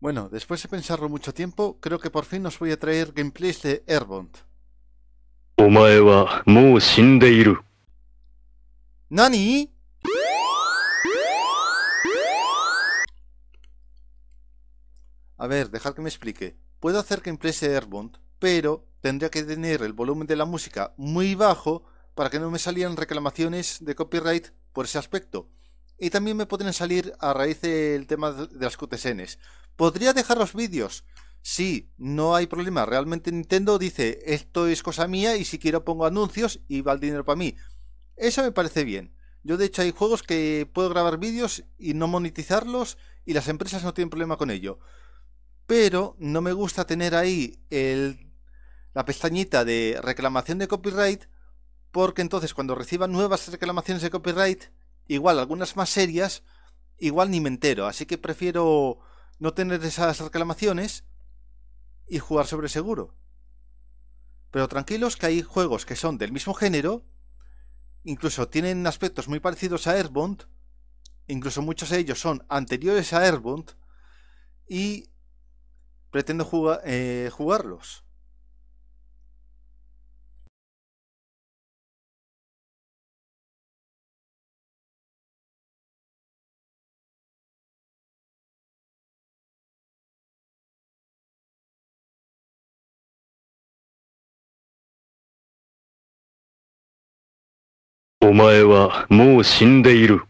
Bueno, después de pensarlo mucho tiempo, creo que por fin nos voy a traer gameplays de Airbond. ¿Nani? A ver, dejad que me explique. Puedo hacer gameplays de Airbond, pero tendría que tener el volumen de la música muy bajo para que no me salieran reclamaciones de copyright por ese aspecto. Y también me podrían salir a raíz del tema de las QTSNs, ¿Podría dejar los vídeos? Sí, no hay problema. Realmente Nintendo dice, esto es cosa mía y si quiero pongo anuncios y va el dinero para mí. Eso me parece bien. Yo de hecho hay juegos que puedo grabar vídeos y no monetizarlos y las empresas no tienen problema con ello. Pero no me gusta tener ahí la pestañita de reclamación de copyright porque entonces cuando reciba nuevas reclamaciones de copyright, igual algunas más serias, igual ni me entero. Así que prefiero no tener esas reclamaciones y jugar sobre seguro. Pero tranquilos que hay juegos que son del mismo género, incluso tienen aspectos muy parecidos a Airbond, incluso muchos de ellos son anteriores a Airbond, y pretendo eh, jugarlos. お前はもう死んでいる。